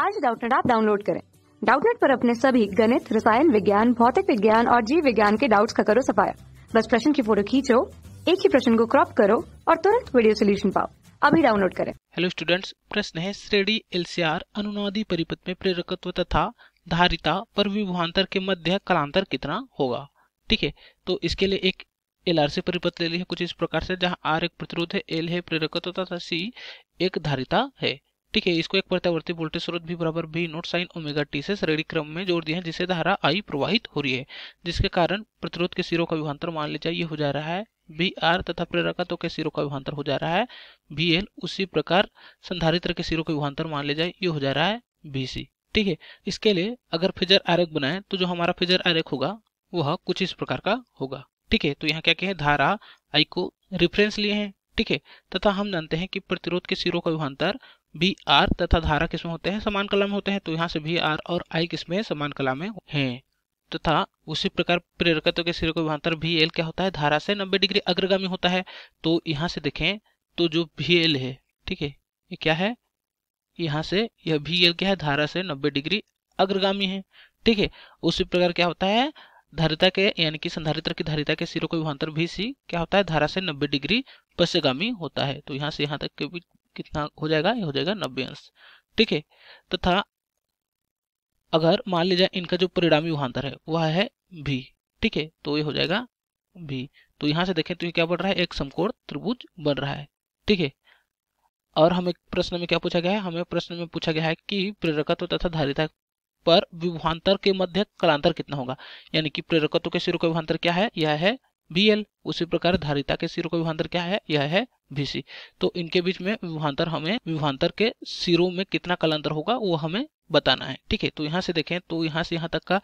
आज डाउटनेट आप डाउनलोड करें डाउटनेट पर अपने सभी गणित रसायन विज्ञान भौतिक विज्ञान और जीव विज्ञान के डाउट्स का करो सफाया बस प्रश्न की फोटो खींचो एक ही प्रश्न को क्रॉप करो और तुरंत वीडियो सोल्यूशन पाओ अभी डाउनलोड करें हेलो स्टूडेंट्स प्रश्न है श्रेणी एल अनुनादी परिपथ में प्रेरकत्व तथा धारिता पर विभुआंतर के मध्य कलांतर कितना होगा ठीक है तो इसके लिए एक एल आर से परिपथ ले ली है कुछ इस प्रकार से जहाँ आर एक प्रतिरोध है एल है प्रेरकत्व तथा सी एक धारिता है ठीक है इसको एक प्रत्यावर्ती वोल्टेज स्रोत भी बराबर भी नोट साइन ओमेगा टी से श्रेणी क्रम में जोड़ दिया है जिससे धारा आई प्रवाहित हो रही है जिसके कारण प्रतिरोध के सिरों का विभांतर मान लीजिए ये हो जा रहा है बी आर तथा प्रेरकत्व के सिरों का विभांतर हो जा रहा है बी एल उसी प्रकार संधारित्र के सिरों का विभांतर मान ले जाए ये हो जा रहा है बी सी ठीक है इसके लिए अगर फिजर आरेख बनाए तो जो हमारा फिजर आरेख होगा वह कुछ इस प्रकार का होगा ठीक है तो यहाँ क्या क्या है धारा आई को रिफरेंस लिए हैं ठीक है तथा हम जानते हैं कि प्रतिरोध के सिरों का विभांतर बी आर तथा धारा किसमें होते हैं समान कला में होते हैं तो यहाँ से बी आर और आई किसमें समान कला में हैं तथा उसी प्रकार प्रेरकत्व के सिरे को विभांतर भी एल क्या होता है धारा से 90 डिग्री अग्रगामी होता है तो यहाँ से देखें तो जो भी एल है ठीक है ये क्या है यहाँ से यह भी एल क्या है धारा से 90 डिग्री अग्रगामी है ठीक है उसी प्रकार क्या होता है धारिता के यानी कि संधारित्र की धारिता के सिरों को विभांतर भी सी क्या होता है धारा से नब्बे डिग्री पश्चगामी होता है तो यहाँ से यहाँ तक के भी कितना हो जाएगा ये हो जाएगा नब्बे अंश ठीक है तथा अगर मान लीजिए इनका जो परिणामी युहांतर है वह है भी ठीक है तो ये हो जाएगा भी तो यहाँ से देखें तो ये क्या बन रहा है एक समकोण त्रिभुज बन रहा है ठीक है और हमें प्रश्न में क्या पूछा गया है हमें प्रश्न में पूछा गया है कि प्रेरकत्व तथा धारिता पर विभांतर के मध्य कलांतर कितना होगा यानी कि प्रेरकत्व के सिरों का विभांतर क्या है यह है बी एल उसी प्रकार धारिता के सिरों का विभांतर क्या है यह है बीसी तो इनके बीच में विभांतर हमें विभांतर के सिरों में कितना कलांतर होगा वो हमें बताना है ठीक है तो यहाँ से देखें तो यहाँ से यहाँ तक का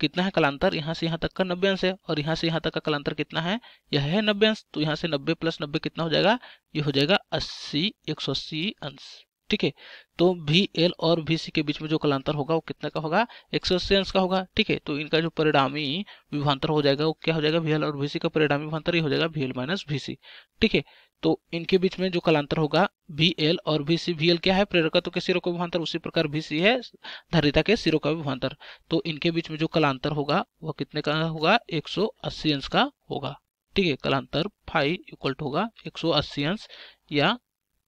कितना है कलांतर यहाँ से यहाँ तक का नब्बे अंश है और यहाँ से यहाँ तक का कलांतर कितना है यह है नब्बे अंश तो यहाँ से नब्बे प्लस नब्बे कितना हो जाएगा ये हो जाएगा अस्सी एक सौ अस्सी अंश ठीक है तो भी एल और भी सी के बीच में जो कलांतर होगा वो कितने का होगा एक सौ अस्सी अंश का होगा ठीक है तो इनका जो परिणामी विभांतर हो जाएगा वो क्या हो जाएगा भीएल और सी का परिणामी विभांतर ही हो जाएगा एल माइनस सी ठीक है तो इनके बीच में जो कलांतर होगा भी एल और भी सी भी एल क्या है प्रेरकत्व के सिरों का विभांतर उसी प्रकार भी सी है धारिता के सिरों का विभांतर तो इनके बीच में जो कलांतर होगा वह कितने का होगा एक सौ अस्सी अंश का होगा ठीक है कलांतर फाइव इक्वल टू होगा एक सौ अस्सी अंश या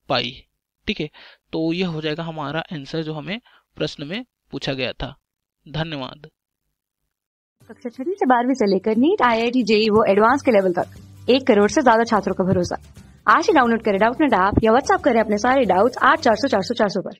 पाई ठीक है तो यह हो जाएगा हमारा आंसर जो हमें प्रश्न में पूछा गया था धन्यवाद कक्षा छठी से बारहवीं से लेकर NEET I I T JEE वो एडवांस के लेवल तक एक करोड़ से ज्यादा छात्रों का भरोसा आज ही डाउनलोड करें डाउट नेट ऐप या व्हाट्सएप करें अपने सारे डाउट्स आठ चार सौ चार सौ चार सौ पर